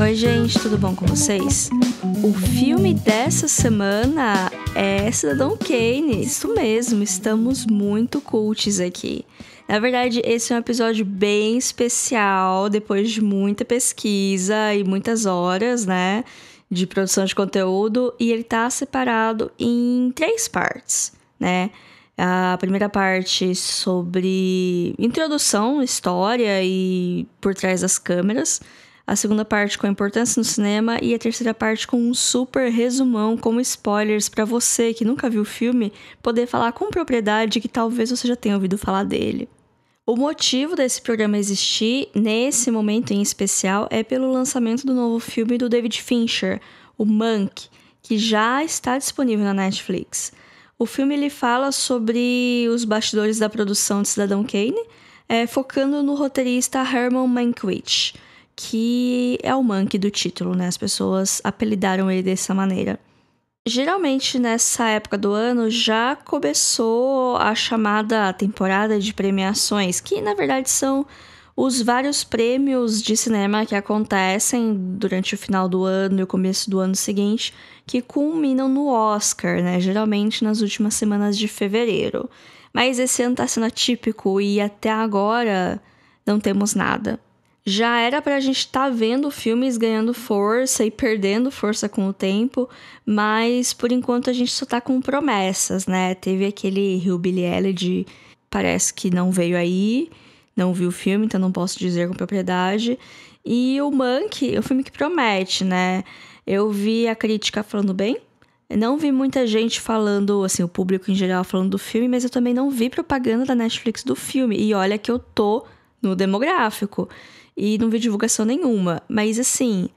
Oi, gente, tudo bom com vocês? O filme dessa semana é Cidadão Kane. Isso mesmo, estamos muito cultes aqui. Na verdade, esse é um episódio bem especial, depois de muita pesquisa e muitas horas, né, de produção de conteúdo, e ele tá separado em três partes, né? A primeira parte sobre introdução, história e por trás das câmeras a segunda parte com a importância no cinema e a terceira parte com um super resumão como spoilers para você que nunca viu o filme poder falar com propriedade que talvez você já tenha ouvido falar dele. O motivo desse programa existir, nesse momento em especial, é pelo lançamento do novo filme do David Fincher, o Monk, que já está disponível na Netflix. O filme ele fala sobre os bastidores da produção de Cidadão Kane, é, focando no roteirista Herman Mankiewicz que é o monkey do título, né? As pessoas apelidaram ele dessa maneira. Geralmente nessa época do ano já começou a chamada temporada de premiações, que na verdade são os vários prêmios de cinema que acontecem durante o final do ano e o começo do ano seguinte, que culminam no Oscar, né? Geralmente nas últimas semanas de fevereiro. Mas esse ano tá sendo atípico e até agora não temos nada já era para a gente estar tá vendo filmes ganhando força e perdendo força com o tempo, mas por enquanto a gente só tá com promessas, né? Teve aquele Rio Billy Elliot, parece que não veio aí, não vi o filme, então não posso dizer com propriedade. E o Monkey, é o filme que promete, né? Eu vi a crítica falando bem, não vi muita gente falando, assim, o público em geral falando do filme, mas eu também não vi propaganda da Netflix do filme. E olha que eu tô no demográfico e não vi divulgação nenhuma. Mas assim,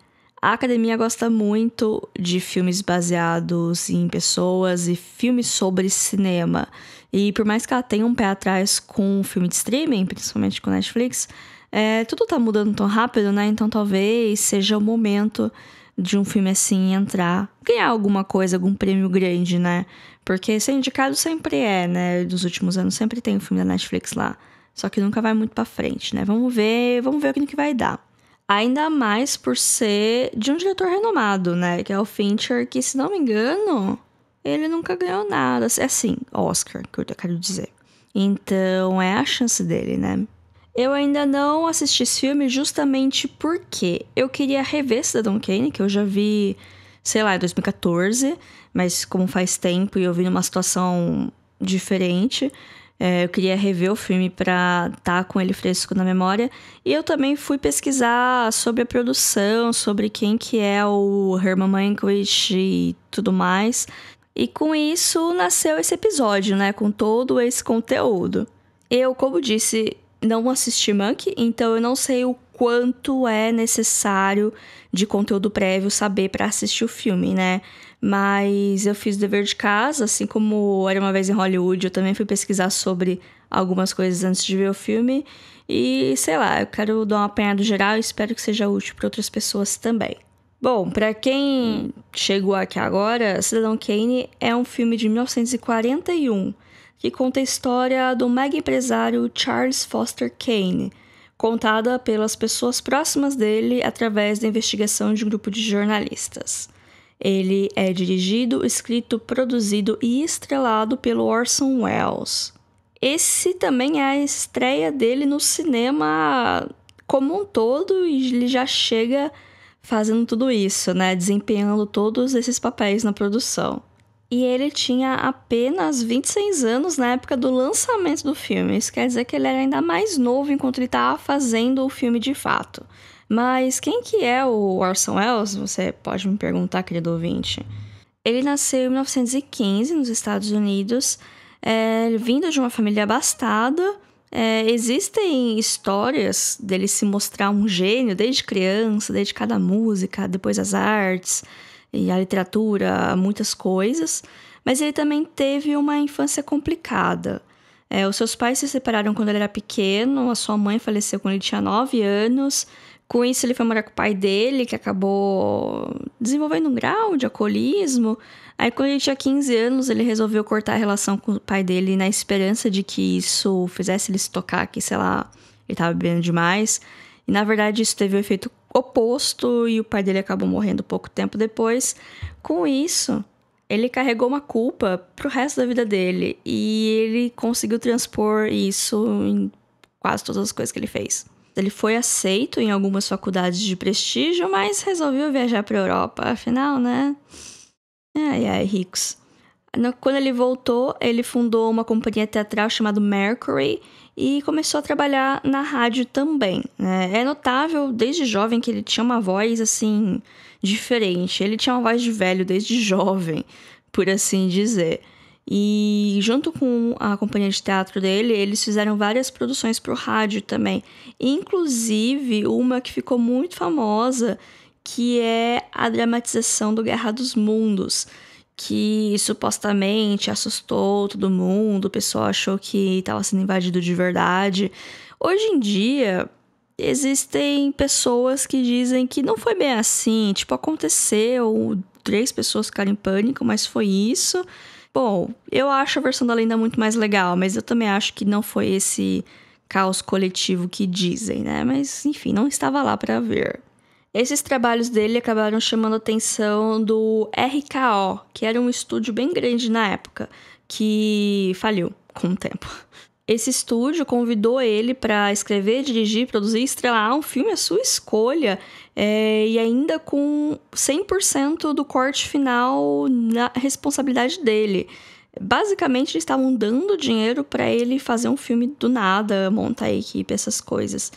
a academia gosta muito de filmes baseados em pessoas e filmes sobre cinema. E por mais que ela tenha um pé atrás com o filme de streaming, principalmente com Netflix, é, tudo tá mudando tão rápido, né? Então talvez seja o momento de um filme assim entrar, ganhar alguma coisa, algum prêmio grande, né? Porque ser indicado sempre é, né? Dos últimos anos sempre tem um filme da Netflix lá só que nunca vai muito para frente, né? Vamos ver, vamos ver o que vai dar. Ainda mais por ser de um diretor renomado, né? Que é o Fincher, que se não me engano, ele nunca ganhou nada. É assim, Oscar, que eu quero dizer. Então é a chance dele, né? Eu ainda não assisti esse filme justamente porque eu queria rever Cidadão Kane, que eu já vi, sei lá, em 2014, mas como faz tempo e eu vi numa situação diferente, é, eu queria rever o filme para estar tá com ele fresco na memória. E eu também fui pesquisar sobre a produção, sobre quem que é o Herman Mankiewicz e tudo mais. E com isso nasceu esse episódio, né? Com todo esse conteúdo. Eu, como disse, não assisti Monkey, então eu não sei o quanto é necessário de conteúdo prévio saber para assistir o filme, né? Mas eu fiz o dever de casa, assim como Era Uma Vez em Hollywood, eu também fui pesquisar sobre algumas coisas antes de ver o filme. E sei lá, eu quero dar um apanhado geral e espero que seja útil para outras pessoas também. Bom, para quem chegou aqui agora, Cidadão Kane é um filme de 1941 que conta a história do mega empresário Charles Foster Kane, contada pelas pessoas próximas dele através da investigação de um grupo de jornalistas. Ele é dirigido, escrito, produzido e estrelado pelo Orson Welles. Esse também é a estreia dele no cinema como um todo e ele já chega fazendo tudo isso, né, desempenhando todos esses papéis na produção. E ele tinha apenas 26 anos na época do lançamento do filme. Isso quer dizer que ele era ainda mais novo enquanto ele estava fazendo o filme de fato. Mas quem que é o Orson Welles? Você pode me perguntar, querido ouvinte. Ele nasceu em 1915 nos Estados Unidos, é, vindo de uma família abastada. É, existem histórias dele se mostrar um gênio desde criança, dedicado à música, depois às artes e à literatura, muitas coisas. Mas ele também teve uma infância complicada. É, os seus pais se separaram quando ele era pequeno, a sua mãe faleceu quando ele tinha 9 anos. Com isso, ele foi morar com o pai dele, que acabou desenvolvendo um grau de alcoolismo. Aí, quando ele tinha 15 anos, ele resolveu cortar a relação com o pai dele na esperança de que isso fizesse ele se tocar, que sei lá, ele estava bebendo demais. E na verdade, isso teve o um efeito oposto e o pai dele acabou morrendo pouco tempo depois. Com isso, ele carregou uma culpa pro resto da vida dele. E ele conseguiu transpor isso em quase todas as coisas que ele fez. Ele foi aceito em algumas faculdades de prestígio, mas resolveu viajar para Europa. Afinal, né? Ai, ai, ricos. Quando ele voltou, ele fundou uma companhia teatral chamada Mercury e começou a trabalhar na rádio também. Né? É notável desde jovem que ele tinha uma voz assim diferente. Ele tinha uma voz de velho desde jovem, por assim dizer. E junto com a companhia de teatro dele, eles fizeram várias produções para o rádio também, inclusive uma que ficou muito famosa, que é a dramatização do Guerra dos Mundos que supostamente assustou todo mundo, o pessoal achou que estava sendo invadido de verdade. Hoje em dia, existem pessoas que dizem que não foi bem assim, tipo, aconteceu, três pessoas ficaram em pânico, mas foi isso. Bom, eu acho a versão da lenda muito mais legal, mas eu também acho que não foi esse caos coletivo que dizem, né? Mas enfim, não estava lá para ver. Esses trabalhos dele acabaram chamando a atenção do RKO, que era um estúdio bem grande na época, que faliu com o tempo. Esse estúdio convidou ele para escrever, dirigir, produzir e estrelar um filme à sua escolha, é, e ainda com 100% do corte final na responsabilidade dele. Basicamente, eles estavam dando dinheiro para ele fazer um filme do nada, montar a equipe, essas coisas.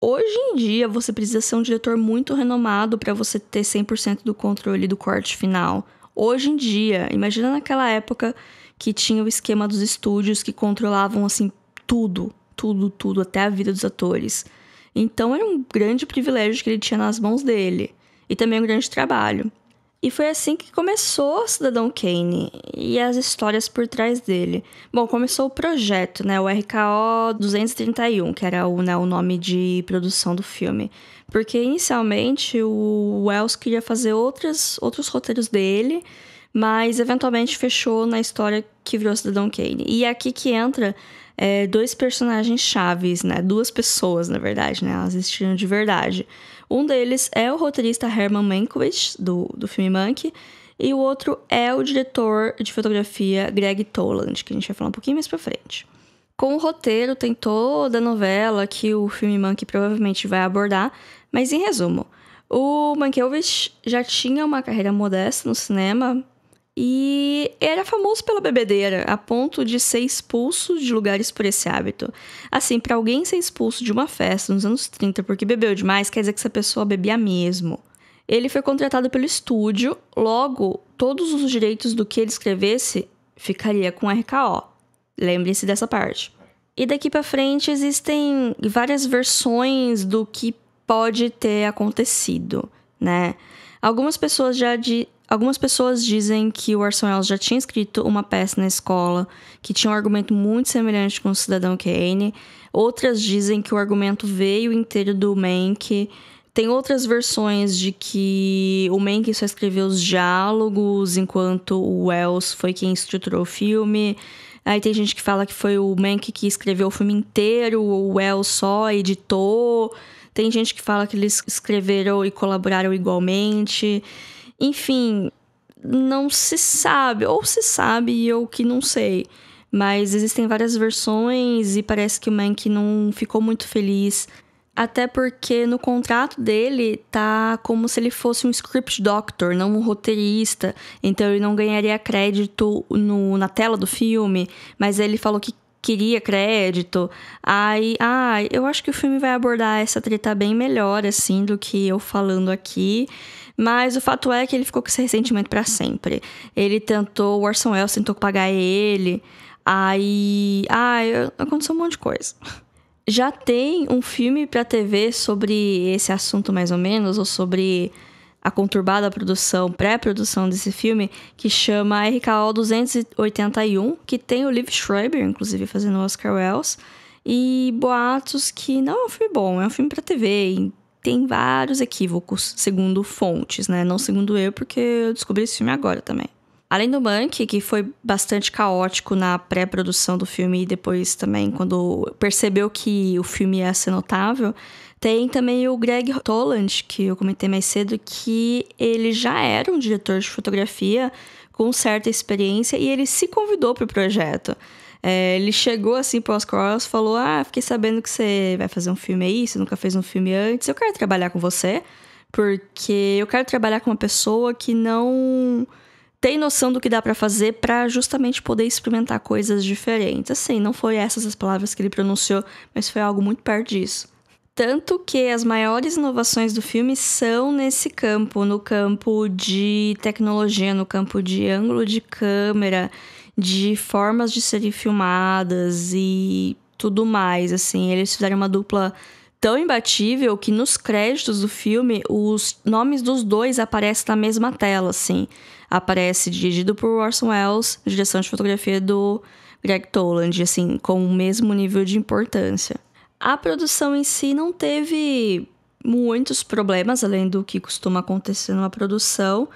Hoje em dia, você precisa ser um diretor muito renomado para você ter 100% do controle do corte final. Hoje em dia, imagina naquela época que tinha o esquema dos estúdios que controlavam assim tudo, tudo, tudo, até a vida dos atores. Então era um grande privilégio que ele tinha nas mãos dele e também um grande trabalho. E foi assim que começou Cidadão Kane e as histórias por trás dele. Bom, começou o projeto, né, o RKO 231, que era o, né, o nome de produção do filme. Porque inicialmente o Wells queria fazer outras, outros roteiros dele, mas eventualmente fechou na história que virou Cidadão Kane. E é aqui que entra é, dois personagens chaves, né? Duas pessoas, na verdade, né? Elas existiram de verdade. Um deles é o roteirista Herman Mankiewicz, do, do filme Monkey, e o outro é o diretor de fotografia Greg Toland, que a gente vai falar um pouquinho mais pra frente. Com o roteiro, tem toda a novela que o filme Monkey provavelmente vai abordar, mas em resumo, o Mankiewicz já tinha uma carreira modesta no cinema, e era famoso pela bebedeira, a ponto de ser expulso de lugares por esse hábito. Assim, para alguém ser expulso de uma festa nos anos 30 porque bebeu demais, quer dizer que essa pessoa bebia mesmo. Ele foi contratado pelo estúdio, logo, todos os direitos do que ele escrevesse ficaria com RKO. Lembre-se dessa parte. E daqui para frente existem várias versões do que pode ter acontecido, né? Algumas pessoas já, de, Algumas pessoas dizem que o Orson Welles já tinha escrito uma peça na escola que tinha um argumento muito semelhante com o Cidadão Kane. Outras dizem que o argumento veio inteiro do Mank. Tem outras versões de que o Mank só escreveu os diálogos, enquanto o Wells foi quem estruturou o filme. Aí tem gente que fala que foi o Mank que escreveu o filme inteiro, o Wells só editou. Tem gente que fala que eles escreveram e colaboraram igualmente. Enfim, não se sabe, ou se sabe e eu que não sei. Mas existem várias versões e parece que o Mank não ficou muito feliz. Até porque no contrato dele tá como se ele fosse um script doctor, não um roteirista. Então ele não ganharia crédito no, na tela do filme, mas ele falou que queria crédito. Aí, ah, eu acho que o filme vai abordar essa treta bem melhor, assim, do que eu falando aqui. Mas o fato é que ele ficou com esse ressentimento para sempre. Ele tentou, o Orson Welles tentou pagar ele. Aí. Ai, ah, aconteceu um monte de coisa. Já tem um filme para TV sobre esse assunto, mais ou menos, ou sobre a conturbada produção, pré-produção desse filme, que chama RKO 281, que tem o Liv Schreiber, inclusive, fazendo o Oscar Wells, e boatos que não é um filme bom, é um filme para TV, tem vários equívocos, segundo fontes, né? Não segundo eu, porque eu descobri esse filme agora também. Além do Mank, que foi bastante caótico na pré-produção do filme e depois também quando percebeu que o filme ia ser notável, tem também o Greg Toland, que eu comentei mais cedo, que ele já era um diretor de fotografia com certa experiência e ele se convidou para o projeto. É, ele chegou assim pro e falou: Ah, fiquei sabendo que você vai fazer um filme aí, você nunca fez um filme antes, eu quero trabalhar com você, porque eu quero trabalhar com uma pessoa que não tem noção do que dá para fazer para justamente poder experimentar coisas diferentes. Assim, não foi essas as palavras que ele pronunciou, mas foi algo muito perto disso. Tanto que as maiores inovações do filme são nesse campo, no campo de tecnologia, no campo de ângulo de câmera, de formas de serem filmadas e tudo mais, assim. Eles fizeram uma dupla tão imbatível que nos créditos do filme os nomes dos dois aparecem na mesma tela, assim. Aparece dirigido por Orson Welles, direção de fotografia do Greg Toland, assim, com o mesmo nível de importância. A produção em si não teve muitos problemas, além do que costuma acontecer numa produção,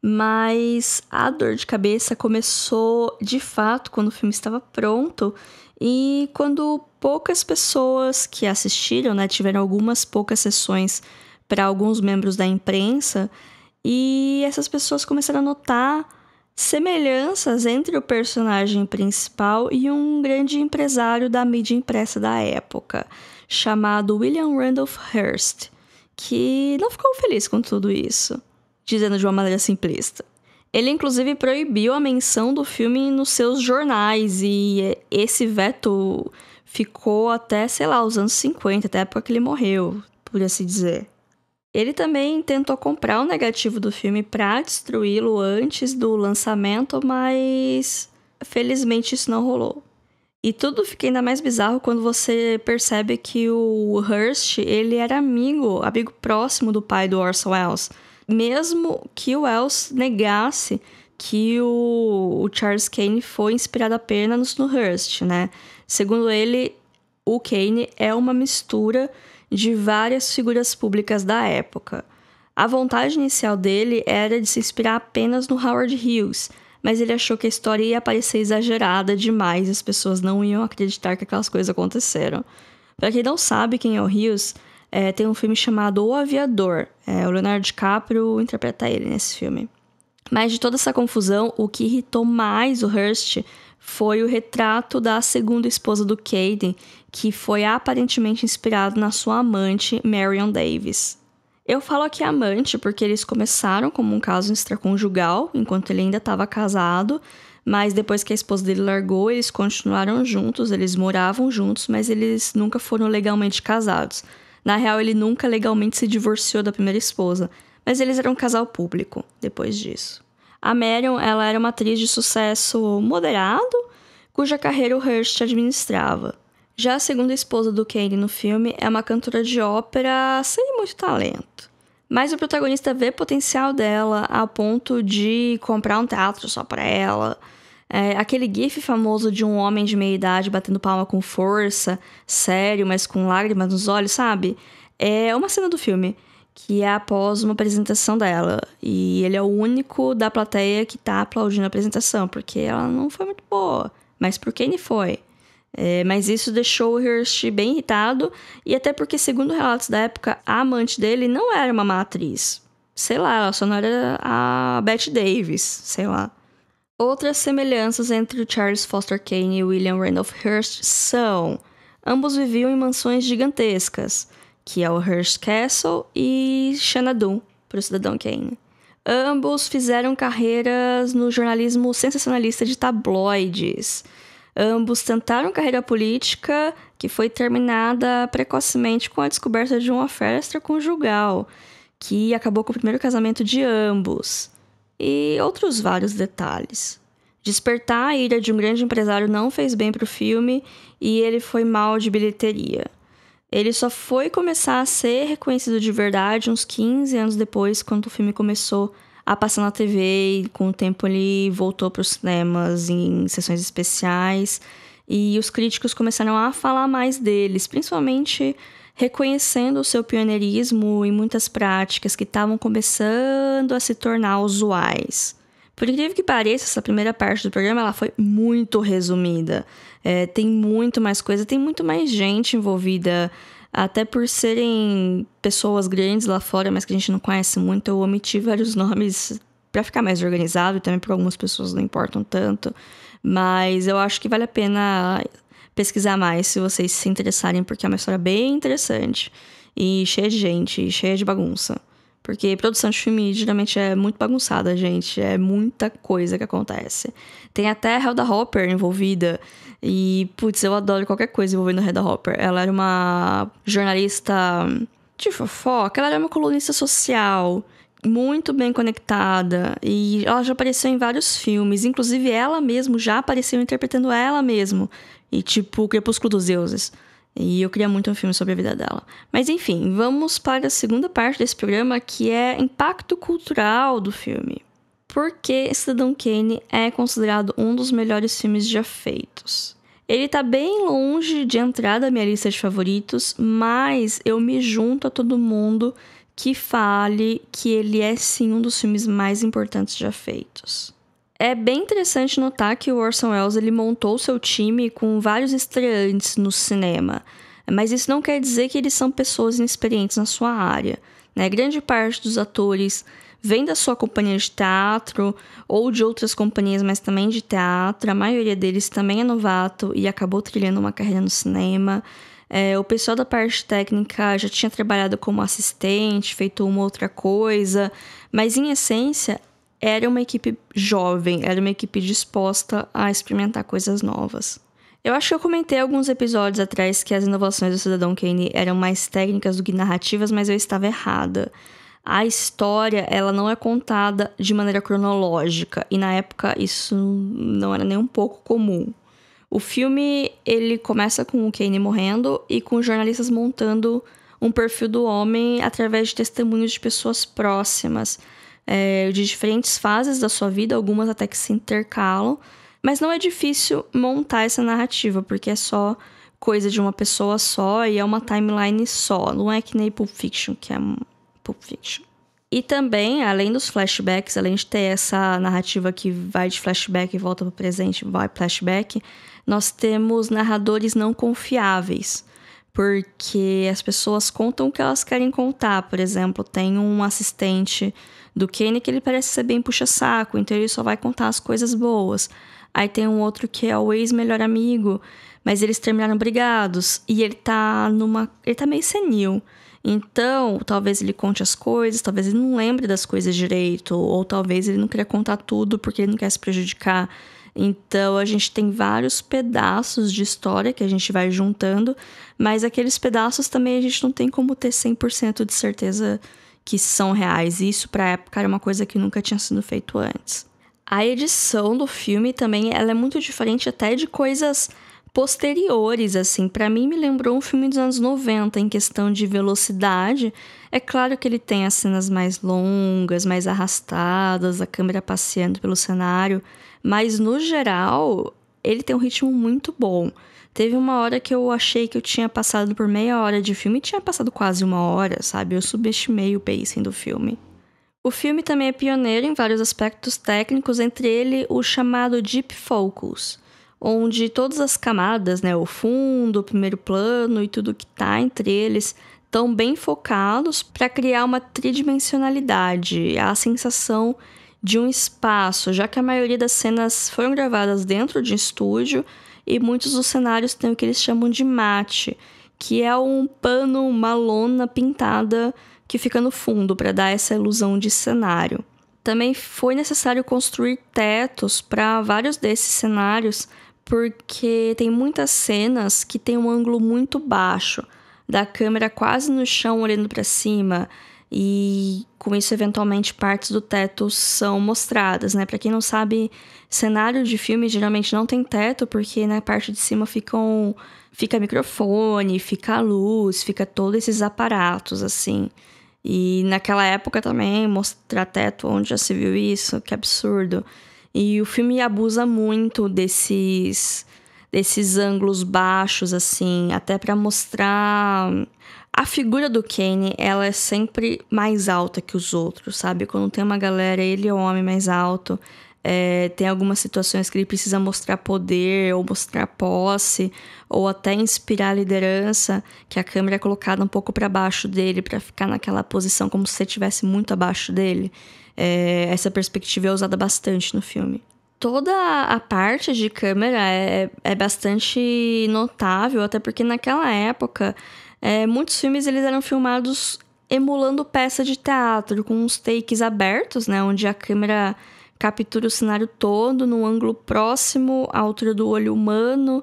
mas a dor de cabeça começou de fato quando o filme estava pronto e quando poucas pessoas que assistiram, né, tiveram algumas poucas sessões para alguns membros da imprensa e essas pessoas começaram a notar semelhanças entre o personagem principal e um grande empresário da mídia impressa da época, chamado William Randolph Hearst, que não ficou feliz com tudo isso dizendo de uma maneira simplista. Ele, inclusive, proibiu a menção do filme nos seus jornais, e esse veto ficou até, sei lá, os anos 50, até a época que ele morreu, por assim dizer. Ele também tentou comprar o negativo do filme para destruí-lo antes do lançamento, mas felizmente isso não rolou. E tudo fica ainda mais bizarro quando você percebe que o Hearst, ele era amigo, amigo próximo do pai do Orson Welles mesmo que o Wells negasse que o, o Charles Kane foi inspirado apenas no Hurst, né? Segundo ele, o Kane é uma mistura de várias figuras públicas da época. A vontade inicial dele era de se inspirar apenas no Howard Hughes, mas ele achou que a história ia parecer exagerada demais e as pessoas não iam acreditar que aquelas coisas aconteceram. Para quem não sabe quem é o Hughes, é, tem um filme chamado O Aviador. É, o Leonardo DiCaprio interpreta ele nesse filme. Mas de toda essa confusão, o que irritou mais o Hearst foi o retrato da segunda esposa do Caden, que foi aparentemente inspirado na sua amante, Marion Davis. Eu falo aqui amante porque eles começaram como um caso extraconjugal, enquanto ele ainda estava casado, mas depois que a esposa dele largou, eles continuaram juntos, eles moravam juntos, mas eles nunca foram legalmente casados. Na real, ele nunca legalmente se divorciou da primeira esposa, mas eles eram um casal público depois disso. A Marion, ela era uma atriz de sucesso moderado, cuja carreira o Hurst administrava. Já a segunda esposa do Kane no filme é uma cantora de ópera sem muito talento. Mas o protagonista vê potencial dela a ponto de comprar um teatro só para ela, é, aquele gif famoso de um homem de meia idade batendo palma com força, sério, mas com lágrimas nos olhos, sabe? É uma cena do filme, que é após uma apresentação dela. E ele é o único da plateia que tá aplaudindo a apresentação, porque ela não foi muito boa. Mas por que ele foi. É, mas isso deixou o Hirsch bem irritado, e até porque, segundo relatos da época, a amante dele não era uma má atriz. Sei lá, ela só não era a Bette Davis, sei lá. Outras semelhanças entre Charles Foster Kane e William Randolph Hearst são: ambos viviam em mansões gigantescas, que é o Hearst Castle e Xanadu, para o cidadão Kane. Ambos fizeram carreiras no jornalismo sensacionalista de tabloides. Ambos tentaram carreira política, que foi terminada precocemente com a descoberta de uma festa conjugal, que acabou com o primeiro casamento de ambos e outros vários detalhes. Despertar a ira de um grande empresário não fez bem para o filme e ele foi mal de bilheteria. Ele só foi começar a ser reconhecido de verdade uns 15 anos depois, quando o filme começou a passar na TV e com o tempo ele voltou para os cinemas em sessões especiais e os críticos começaram a falar mais deles, principalmente reconhecendo o seu pioneirismo em muitas práticas que estavam começando a se tornar usuais. Por incrível que pareça, essa primeira parte do programa ela foi muito resumida. É, tem muito mais coisa, tem muito mais gente envolvida até por serem pessoas grandes lá fora, mas que a gente não conhece muito, eu omiti vários nomes para ficar mais organizado e também para algumas pessoas não importam tanto. Mas eu acho que vale a pena pesquisar mais se vocês se interessarem, porque é uma história bem interessante e cheia de gente, e cheia de bagunça. Porque produção de filme geralmente é muito bagunçada, gente. É muita coisa que acontece. Tem até a Helda Hopper envolvida. E, putz, eu adoro qualquer coisa envolvendo Helda Hopper. Ela era uma jornalista de fofoca, ela era uma colunista social muito bem conectada e ela já apareceu em vários filmes, inclusive ela mesmo já apareceu interpretando ela mesmo. E tipo O Crepúsculo dos Deuses. E eu queria muito um filme sobre a vida dela. Mas enfim, vamos para a segunda parte desse programa, que é impacto cultural do filme. Por que Cidadão Kane é considerado um dos melhores filmes já feitos? Ele tá bem longe de entrar na minha lista de favoritos, mas eu me junto a todo mundo que fale que ele é sim um dos filmes mais importantes já feitos. É bem interessante notar que o Orson Welles ele montou seu time com vários estreantes no cinema, mas isso não quer dizer que eles são pessoas inexperientes na sua área. Né? Grande parte dos atores vem da sua companhia de teatro ou de outras companhias, mas também de teatro. A maioria deles também é novato e acabou trilhando uma carreira no cinema. É, o pessoal da parte técnica já tinha trabalhado como assistente, feito uma outra coisa, mas em essência era uma equipe jovem, era uma equipe disposta a experimentar coisas novas. Eu acho que eu comentei alguns episódios atrás que as inovações do Cidadão Kane eram mais técnicas do que narrativas, mas eu estava errada. A história, ela não é contada de maneira cronológica, e na época isso não era nem um pouco comum. O filme, ele começa com o Kane morrendo e com os jornalistas montando um perfil do homem através de testemunhos de pessoas próximas é, de diferentes fases da sua vida, algumas até que se intercalam. Mas não é difícil montar essa narrativa, porque é só coisa de uma pessoa só e é uma timeline só. Não é que nem Pulp Fiction, que é Pulp Fiction. E também, além dos flashbacks, além de ter essa narrativa que vai de flashback e volta para o presente, vai flashback, nós temos narradores não confiáveis, porque as pessoas contam o que elas querem contar. Por exemplo, tem um assistente do Kenny que ele parece ser bem puxa-saco, então ele só vai contar as coisas boas. Aí tem um outro que é o ex-melhor amigo, mas eles terminaram brigados e ele tá numa. ele tá meio senil. Então, talvez ele conte as coisas, talvez ele não lembre das coisas direito, ou talvez ele não queria contar tudo porque ele não quer se prejudicar. Então, a gente tem vários pedaços de história que a gente vai juntando, mas aqueles pedaços também a gente não tem como ter 100% de certeza que são reais. E isso para época era uma coisa que nunca tinha sido feito antes. A edição do filme também ela é muito diferente até de coisas posteriores, assim. Para mim, me lembrou um filme dos anos 90 em questão de velocidade. É claro que ele tem as cenas mais longas, mais arrastadas, a câmera passeando pelo cenário, mas no geral, ele tem um ritmo muito bom. Teve uma hora que eu achei que eu tinha passado por meia hora de filme e tinha passado quase uma hora, sabe? Eu subestimei o pacing do filme. O filme também é pioneiro em vários aspectos técnicos, entre ele o chamado Deep Focus, onde todas as camadas, né, o fundo, o primeiro plano e tudo que está entre eles, estão bem focados para criar uma tridimensionalidade, a sensação de um espaço, já que a maioria das cenas foram gravadas dentro de um estúdio, e muitos dos cenários têm o que eles chamam de mate, que é um pano, uma lona pintada que fica no fundo para dar essa ilusão de cenário. Também foi necessário construir tetos para vários desses cenários, porque tem muitas cenas que tem um ângulo muito baixo, da câmera quase no chão olhando para cima, e com isso eventualmente partes do teto são mostradas, né? Para quem não sabe, cenário de filme geralmente não tem teto porque na né, parte de cima ficam fica microfone, fica a luz, fica todos esses aparatos assim. E naquela época também mostrar teto onde já se viu isso, que absurdo. E o filme abusa muito desses desses ângulos baixos assim, até para mostrar a figura do Kane, ela é sempre mais alta que os outros, sabe? Quando tem uma galera, ele é o homem mais alto. É, tem algumas situações que ele precisa mostrar poder, ou mostrar posse, ou até inspirar liderança, que a câmera é colocada um pouco para baixo dele, para ficar naquela posição como se você estivesse muito abaixo dele. É, essa perspectiva é usada bastante no filme toda a parte de câmera é, é bastante notável, até porque naquela época é, muitos filmes eles eram filmados emulando peça de teatro, com uns takes abertos, né, onde a câmera captura o cenário todo num ângulo próximo à altura do olho humano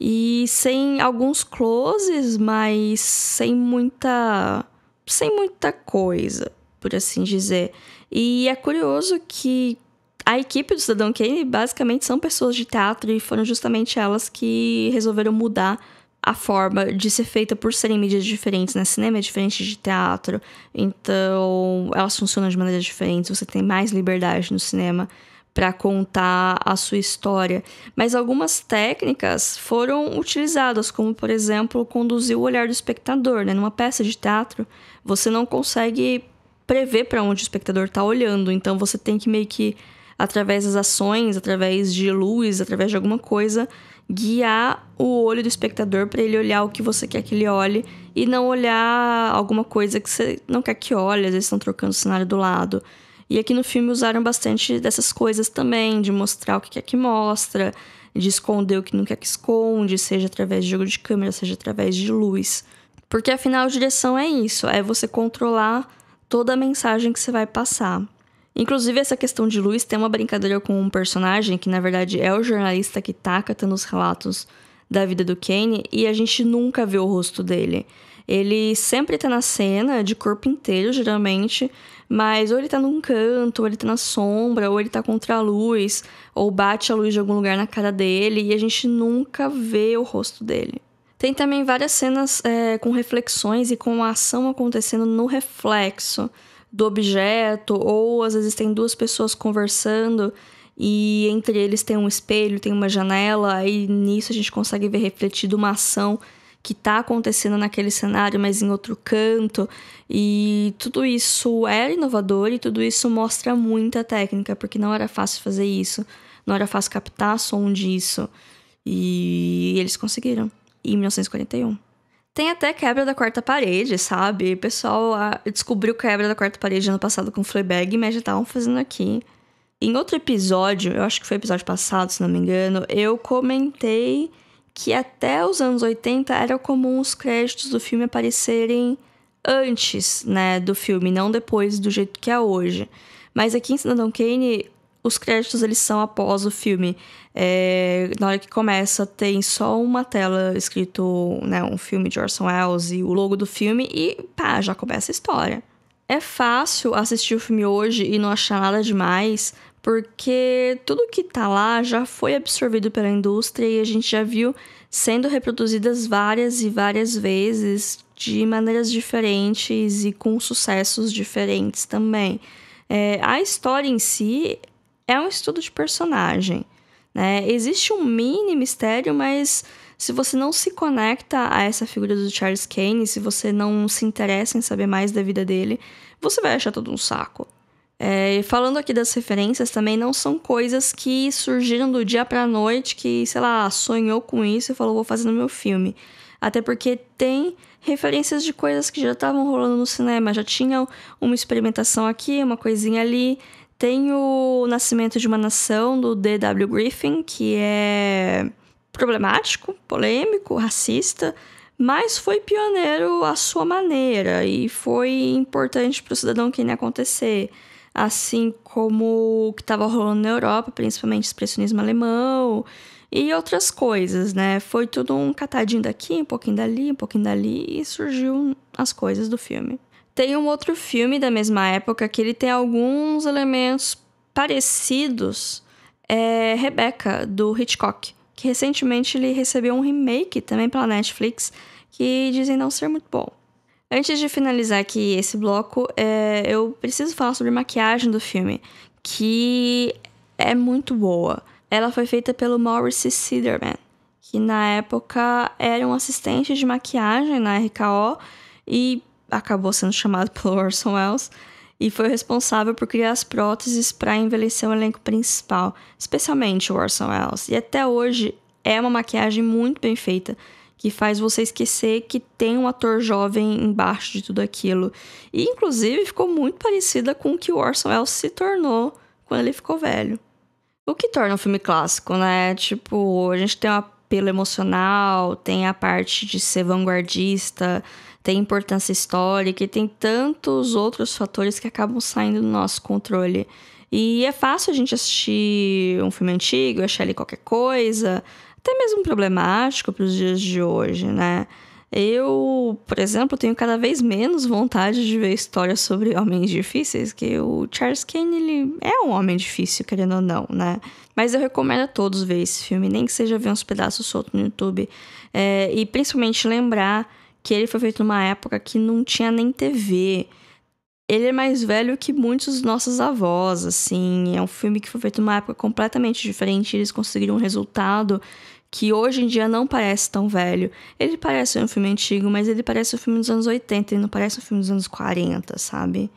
e sem alguns closes, mas sem muita sem muita coisa, por assim dizer. E é curioso que a equipe do Cidadão Kane basicamente são pessoas de teatro e foram justamente elas que resolveram mudar a forma de ser feita por serem mídias diferentes, né? Cinema é diferente de teatro, então elas funcionam de maneiras diferentes, você tem mais liberdade no cinema para contar a sua história. Mas algumas técnicas foram utilizadas, como por exemplo, conduzir o olhar do espectador, né? Numa peça de teatro, você não consegue prever para onde o espectador está olhando, então você tem que meio que através das ações, através de luz, através de alguma coisa, guiar o olho do espectador para ele olhar o que você quer que ele olhe e não olhar alguma coisa que você não quer que olhe, às vezes estão trocando o cenário do lado. E aqui no filme usaram bastante dessas coisas também, de mostrar o que quer que mostra, de esconder o que não quer que esconde, seja através de jogo de câmera, seja através de luz. Porque afinal, direção é isso, é você controlar toda a mensagem que você vai passar. Inclusive, essa questão de luz tem uma brincadeira com um personagem que, na verdade, é o jornalista que tá catando os relatos da vida do Kane e a gente nunca vê o rosto dele. Ele sempre tá na cena, de corpo inteiro, geralmente, mas ou ele tá num canto, ou ele tá na sombra, ou ele tá contra a luz, ou bate a luz de algum lugar na cara dele e a gente nunca vê o rosto dele. Tem também várias cenas é, com reflexões e com a ação acontecendo no reflexo do objeto, ou às vezes tem duas pessoas conversando e entre eles tem um espelho, tem uma janela, aí nisso a gente consegue ver refletido uma ação que está acontecendo naquele cenário, mas em outro canto. E tudo isso era inovador e tudo isso mostra muita técnica, porque não era fácil fazer isso, não era fácil captar som disso. E eles conseguiram, em 1941. Tem até quebra da quarta parede, sabe? O pessoal a, ah, descobriu quebra da quarta parede ano passado com Fleabag, mas já estavam fazendo aqui. Em outro episódio, eu acho que foi episódio passado, se não me engano, eu comentei que até os anos 80 era comum os créditos do filme aparecerem antes, né, do filme, não depois do jeito que é hoje. Mas aqui em Cidadão Kane, os créditos, eles são após o filme. É, na hora que começa, tem só uma tela escrito, né, um filme de Orson Welles e o logo do filme e pá, já começa a história. É fácil assistir o filme hoje e não achar nada demais, porque tudo que tá lá já foi absorvido pela indústria e a gente já viu sendo reproduzidas várias e várias vezes de maneiras diferentes e com sucessos diferentes também. É, a história em si é um estudo de personagem. Né? Existe um mini mistério, mas se você não se conecta a essa figura do Charles Kane, se você não se interessa em saber mais da vida dele, você vai achar todo um saco. É, falando aqui das referências, também não são coisas que surgiram do dia para noite, que, sei lá, sonhou com isso e falou, vou fazer no meu filme. Até porque tem referências de coisas que já estavam rolando no cinema, já tinham uma experimentação aqui, uma coisinha ali. Tem o Nascimento de uma Nação, do D.W. Griffin, que é problemático, polêmico, racista, mas foi pioneiro à sua maneira e foi importante para o cidadão que acontecer. Assim como o que estava rolando na Europa, principalmente o expressionismo alemão e outras coisas, né? Foi tudo um catadinho daqui, um pouquinho dali, um pouquinho dali e surgiu as coisas do filme. Tem um outro filme da mesma época que ele tem alguns elementos parecidos. É Rebecca, do Hitchcock, que recentemente ele recebeu um remake também pela Netflix, que dizem não ser muito bom. Antes de finalizar aqui esse bloco, é, eu preciso falar sobre a maquiagem do filme, que é muito boa. Ela foi feita pelo Maurice Siderman, que na época era um assistente de maquiagem na RKO e acabou sendo chamado pelo Orson Welles e foi responsável por criar as próteses para envelhecer o elenco principal, especialmente o Orson Welles. E até hoje é uma maquiagem muito bem feita que faz você esquecer que tem um ator jovem embaixo de tudo aquilo. E inclusive ficou muito parecida com o que o Orson Welles se tornou quando ele ficou velho. O que torna um filme clássico, né? Tipo, a gente tem um apelo emocional, tem a parte de ser vanguardista, tem importância histórica e tem tantos outros fatores que acabam saindo do nosso controle. E é fácil a gente assistir um filme antigo, achar ele qualquer coisa, até mesmo problemático para os dias de hoje, né? Eu, por exemplo, tenho cada vez menos vontade de ver histórias sobre homens difíceis, que o Charles Kane ele é um homem difícil, querendo ou não, né? Mas eu recomendo a todos ver esse filme, nem que seja ver uns pedaços soltos no YouTube. É, e principalmente lembrar que ele foi feito numa época que não tinha nem TV. Ele é mais velho que muitos dos nossos avós, assim. É um filme que foi feito numa época completamente diferente. e Eles conseguiram um resultado que hoje em dia não parece tão velho. Ele parece um filme antigo, mas ele parece um filme dos anos 80, ele não parece um filme dos anos 40, sabe?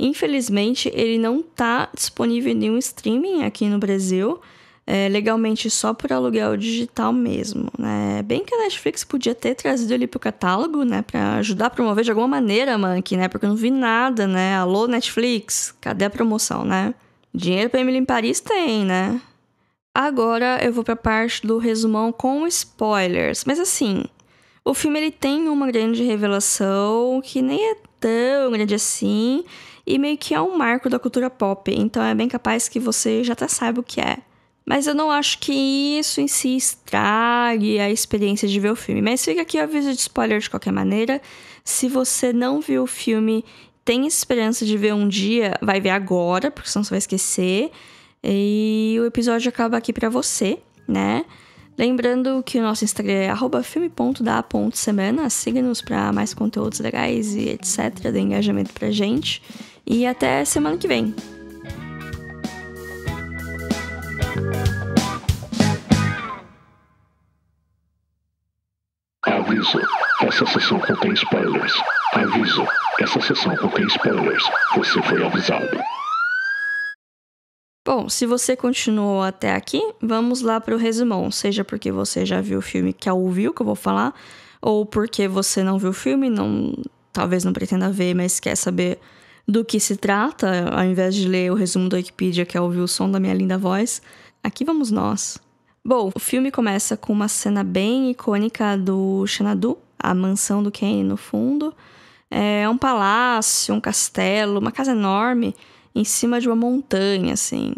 Infelizmente, ele não tá disponível em nenhum streaming aqui no Brasil é, legalmente só por aluguel digital mesmo, né? Bem que a Netflix podia ter trazido ele pro catálogo, né? Pra ajudar a promover de alguma maneira, Monkey, né? Porque eu não vi nada, né? Alô, Netflix, cadê a promoção, né? Dinheiro pra Emily em Paris tem, né? Agora eu vou pra parte do resumão com spoilers. Mas assim, o filme ele tem uma grande revelação que nem é tão grande assim e meio que é um marco da cultura pop, então é bem capaz que você já até saiba o que é. Mas eu não acho que isso em si estrague a experiência de ver o filme. Mas fica aqui o aviso de spoiler de qualquer maneira. Se você não viu o filme, tem esperança de ver um dia, vai ver agora, porque senão você vai esquecer. E o episódio acaba aqui para você, né? Lembrando que o nosso Instagram é arroba filme.da.semana. Siga-nos para mais conteúdos legais e etc. Dê engajamento pra gente. E até semana que vem. Aviso, essa sessão contém spoilers. Aviso, essa sessão contém spoilers. Você foi avisado. Bom, se você continuou até aqui, vamos lá para o resumão. Seja porque você já viu o filme que ouviu que eu vou falar, ou porque você não viu o filme, não, talvez não pretenda ver, mas quer saber do que se trata, ao invés de ler o resumo da Wikipedia, que ouvir é o som da minha linda voz aqui vamos nós. Bom, o filme começa com uma cena bem icônica do Xanadu, a mansão do Kane no fundo. É um palácio, um castelo, uma casa enorme em cima de uma montanha, assim.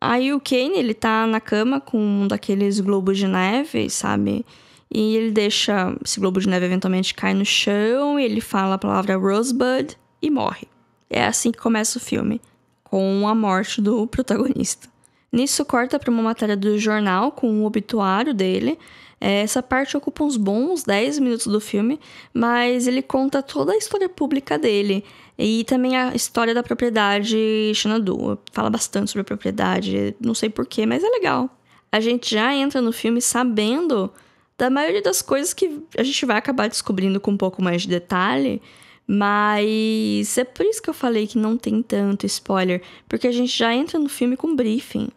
Aí o Kane, ele tá na cama com um daqueles globos de neve, sabe? E ele deixa esse globo de neve eventualmente cair no chão, e ele fala a palavra Rosebud e morre. É assim que começa o filme, com a morte do protagonista. Nisso corta para uma matéria do jornal com o um obituário dele. É, essa parte ocupa uns bons 10 minutos do filme, mas ele conta toda a história pública dele e também a história da propriedade Xanadu. Fala bastante sobre a propriedade, não sei porquê, mas é legal. A gente já entra no filme sabendo da maioria das coisas que a gente vai acabar descobrindo com um pouco mais de detalhe, mas é por isso que eu falei que não tem tanto spoiler, porque a gente já entra no filme com briefing.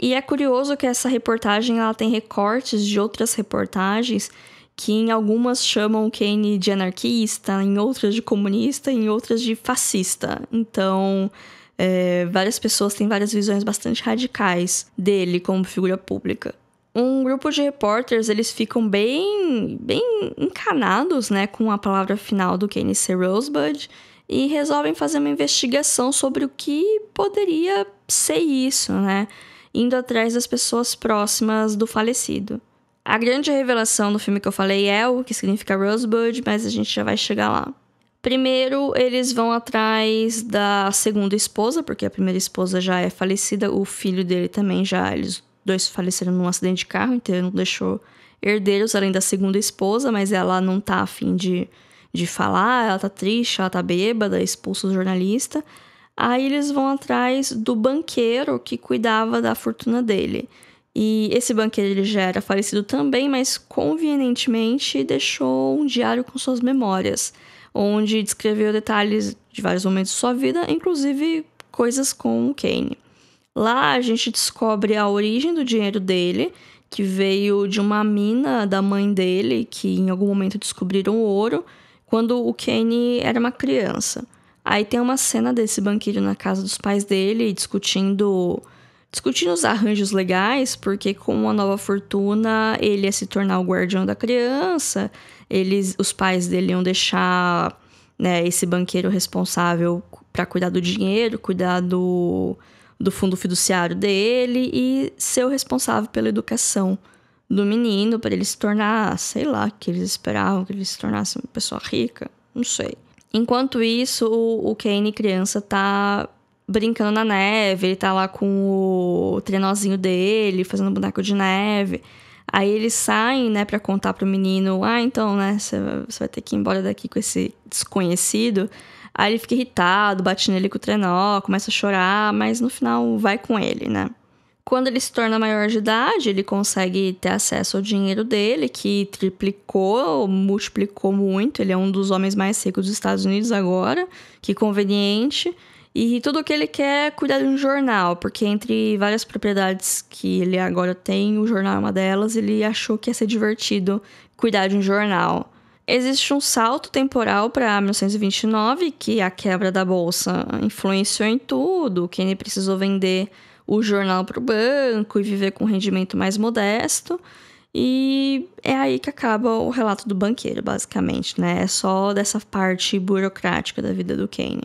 E é curioso que essa reportagem ela tem recortes de outras reportagens que em algumas chamam Kane de anarquista, em outras de comunista, em outras de fascista. Então, é, várias pessoas têm várias visões bastante radicais dele como figura pública. Um grupo de repórteres, eles ficam bem, bem encanados, né, com a palavra final do Kane C. Rosebud e resolvem fazer uma investigação sobre o que poderia ser isso, né? indo atrás das pessoas próximas do falecido. A grande revelação do filme que eu falei é o que significa Rosebud, mas a gente já vai chegar lá. Primeiro, eles vão atrás da segunda esposa, porque a primeira esposa já é falecida, o filho dele também já, eles dois faleceram num acidente de carro, então ele não deixou herdeiros além da segunda esposa, mas ela não tá afim de, de falar, ela tá triste, ela tá bêbada, expulsa o jornalista. Aí eles vão atrás do banqueiro que cuidava da fortuna dele. E esse banqueiro ele já era falecido também, mas convenientemente deixou um diário com suas memórias, onde descreveu detalhes de vários momentos de sua vida, inclusive coisas com o Kane. Lá a gente descobre a origem do dinheiro dele, que veio de uma mina da mãe dele, que em algum momento descobriram ouro, quando o Kane era uma criança. Aí tem uma cena desse banqueiro na casa dos pais dele discutindo discutindo os arranjos legais, porque com a nova fortuna ele ia se tornar o guardião da criança, eles os pais dele iam deixar né, esse banqueiro responsável para cuidar do dinheiro, cuidar do, do fundo fiduciário dele e ser o responsável pela educação do menino para ele se tornar, sei lá, que eles esperavam que ele se tornasse uma pessoa rica, não sei. Enquanto isso, o Kane, criança, tá brincando na neve, ele tá lá com o trenozinho dele, fazendo boneco de neve. Aí eles saem, né, para contar pro menino, ah, então, né, você vai ter que ir embora daqui com esse desconhecido. Aí ele fica irritado, bate nele com o trenó, começa a chorar, mas no final vai com ele, né? Quando ele se torna maior de idade, ele consegue ter acesso ao dinheiro dele, que triplicou, multiplicou muito. Ele é um dos homens mais ricos dos Estados Unidos agora. Que conveniente. E tudo o que ele quer é cuidar de um jornal, porque entre várias propriedades que ele agora tem, o jornal é uma delas, ele achou que ia ser divertido cuidar de um jornal. Existe um salto temporal para 1929, que a quebra da bolsa influenciou em tudo. ele precisou vender o jornal para o banco e viver com um rendimento mais modesto. E é aí que acaba o relato do banqueiro, basicamente, né? É só dessa parte burocrática da vida do Kane.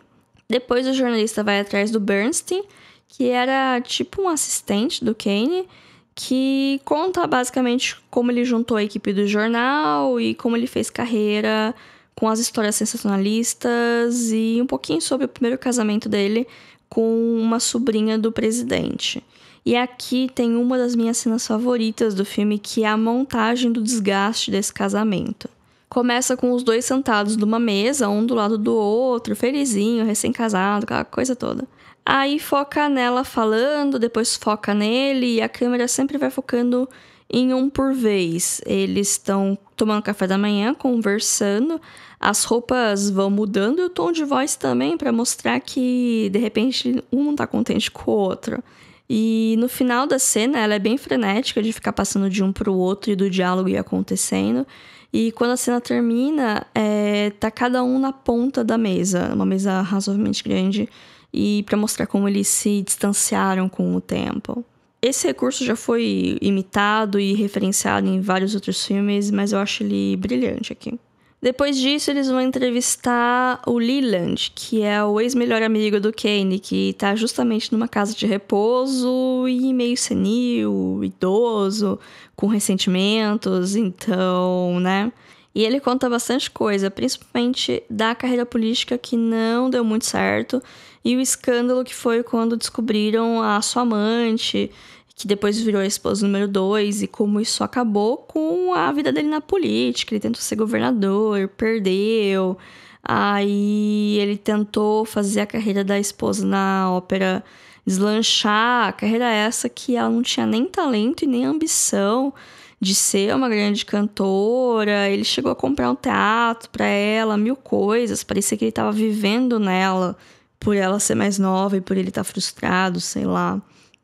Depois o jornalista vai atrás do Bernstein, que era tipo um assistente do Kane, que conta basicamente como ele juntou a equipe do jornal e como ele fez carreira com as histórias sensacionalistas e um pouquinho sobre o primeiro casamento dele, com uma sobrinha do presidente. E aqui tem uma das minhas cenas favoritas do filme, que é a montagem do desgaste desse casamento. Começa com os dois sentados numa mesa, um do lado do outro, felizinho, recém-casado, aquela coisa toda. Aí foca nela falando, depois foca nele, e a câmera sempre vai focando em um por vez. Eles estão tomando café da manhã, conversando. As roupas vão mudando e o tom de voz também para mostrar que de repente um não tá contente com o outro. E no final da cena, ela é bem frenética de ficar passando de um para o outro e do diálogo ir acontecendo. E quando a cena termina, é, tá cada um na ponta da mesa, uma mesa razoavelmente grande, e para mostrar como eles se distanciaram com o tempo. Esse recurso já foi imitado e referenciado em vários outros filmes, mas eu acho ele brilhante aqui. Depois disso, eles vão entrevistar o Leland, que é o ex-melhor amigo do Kane, que tá justamente numa casa de repouso e meio senil, idoso, com ressentimentos, então, né? E ele conta bastante coisa, principalmente da carreira política que não deu muito certo e o escândalo que foi quando descobriram a sua amante que depois virou a esposa número dois, e como isso acabou com a vida dele na política. Ele tentou ser governador, perdeu. Aí ele tentou fazer a carreira da esposa na ópera deslanchar, a carreira essa que ela não tinha nem talento e nem ambição de ser uma grande cantora. Ele chegou a comprar um teatro para ela, mil coisas, parecia que ele estava vivendo nela por ela ser mais nova e por ele estar tá frustrado, sei lá.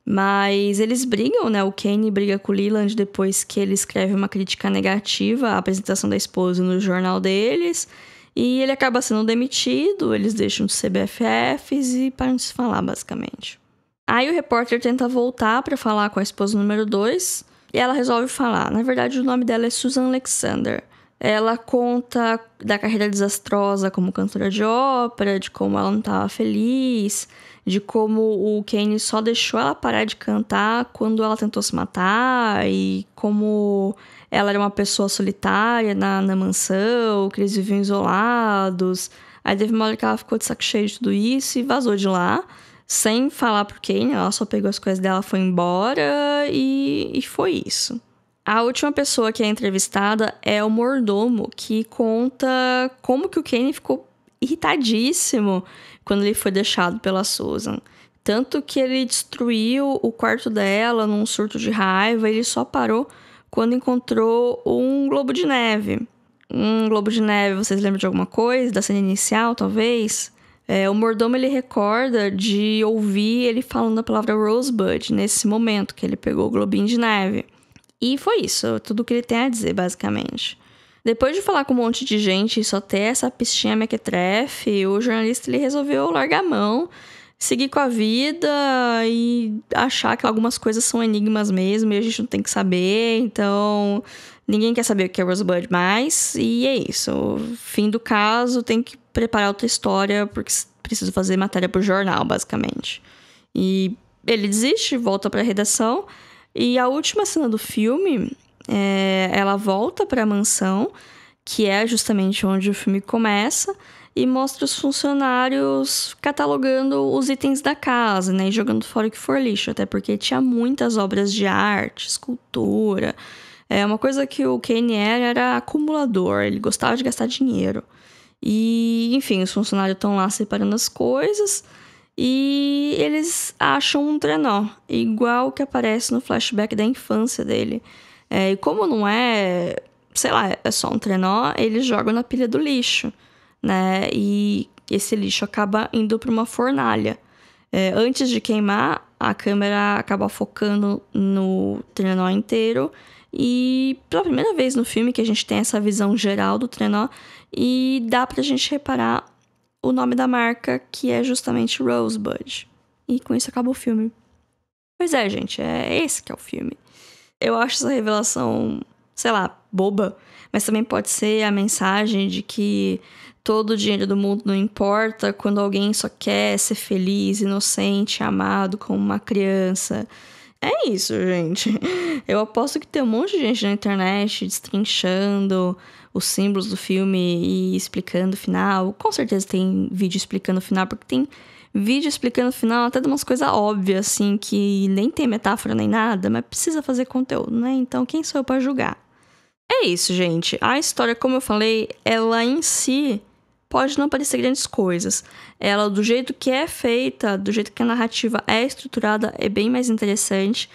Mas eles brigam, né? O Kane briga com o Leland depois que ele escreve uma crítica negativa à apresentação da esposa no jornal deles. E ele acaba sendo demitido, eles deixam de ser BFFs e param de se falar, basicamente. Aí o repórter tenta voltar para falar com a esposa número 2 e ela resolve falar. Na verdade, o nome dela é Susan Alexander. Ela conta da carreira desastrosa como cantora de ópera, de como ela não estava feliz, de como o Kane só deixou ela parar de cantar quando ela tentou se matar e como ela era uma pessoa solitária na, na mansão, que eles viviam isolados. Aí teve uma hora que ela ficou de saco cheio de tudo isso e vazou de lá, sem falar pro Kane, ela só pegou as coisas dela, foi embora e, e foi isso. A última pessoa que é entrevistada é o mordomo, que conta como que o Kane ficou irritadíssimo quando ele foi deixado pela Susan. Tanto que ele destruiu o quarto dela num surto de raiva, ele só parou quando encontrou um globo de neve. Um globo de neve, vocês lembram de alguma coisa? Da cena inicial, talvez? É, o mordomo ele recorda de ouvir ele falando a palavra Rosebud nesse momento que ele pegou o globinho de neve. E foi isso, tudo que ele tem a dizer, basicamente. Depois de falar com um monte de gente e só ter essa pistinha mequetrefe, o jornalista ele resolveu largar a mão, seguir com a vida e achar que algumas coisas são enigmas mesmo e a gente não tem que saber, então ninguém quer saber o que é Rosebud mais, e é isso. fim do caso, tem que preparar outra história, porque preciso fazer matéria pro jornal, basicamente. E ele desiste, volta pra redação, e a última cena do filme é, ela volta para a mansão, que é justamente onde o filme começa, e mostra os funcionários catalogando os itens da casa, né? E jogando fora o que for lixo, até porque tinha muitas obras de arte, escultura. É uma coisa que o Kane era, era acumulador, ele gostava de gastar dinheiro. E, enfim, os funcionários estão lá separando as coisas e eles acham um trenó, igual que aparece no flashback da infância dele. É, e como não é, sei lá, é só um trenó, eles jogam na pilha do lixo, né? E esse lixo acaba indo para uma fornalha. É, antes de queimar, a câmera acaba focando no trenó inteiro. E pela primeira vez no filme que a gente tem essa visão geral do trenó, e dá pra gente reparar o nome da marca, que é justamente Rosebud. E com isso acaba o filme. Pois é, gente, é esse que é o filme. Eu acho essa revelação, sei lá, boba, mas também pode ser a mensagem de que todo o dinheiro do mundo não importa quando alguém só quer ser feliz, inocente, amado como uma criança. É isso, gente. Eu aposto que tem um monte de gente na internet destrinchando os símbolos do filme e explicando o final. Com certeza tem vídeo explicando o final, porque tem vídeo explicando o final, até de umas coisas óbvias, assim, que nem tem metáfora nem nada, mas precisa fazer conteúdo, né? Então, quem sou eu para julgar? É isso, gente. A história, como eu falei, ela em si pode não parecer grandes coisas. Ela, do jeito que é feita, do jeito que a narrativa é estruturada, é bem mais interessante.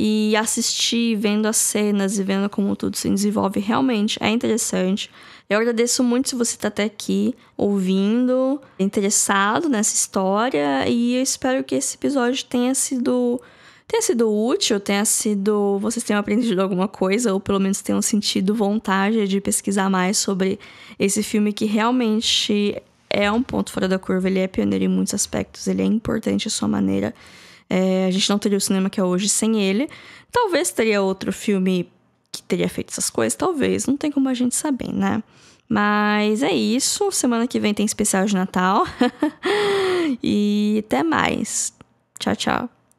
E assistir vendo as cenas e vendo como tudo se desenvolve realmente é interessante. Eu agradeço muito se você está até aqui ouvindo, interessado nessa história, e eu espero que esse episódio tenha sido tenha sido útil, tenha sido. vocês tenham aprendido alguma coisa, ou pelo menos tenham sentido vontade de pesquisar mais sobre esse filme que realmente é um ponto fora da curva, ele é pioneiro em muitos aspectos, ele é importante à sua maneira. É, a gente não teria o cinema que é hoje sem ele. Talvez teria outro filme que teria feito essas coisas? Talvez, não tem como a gente saber, né? Mas é isso. Semana que vem tem especial de Natal. e até mais. Tchau, tchau.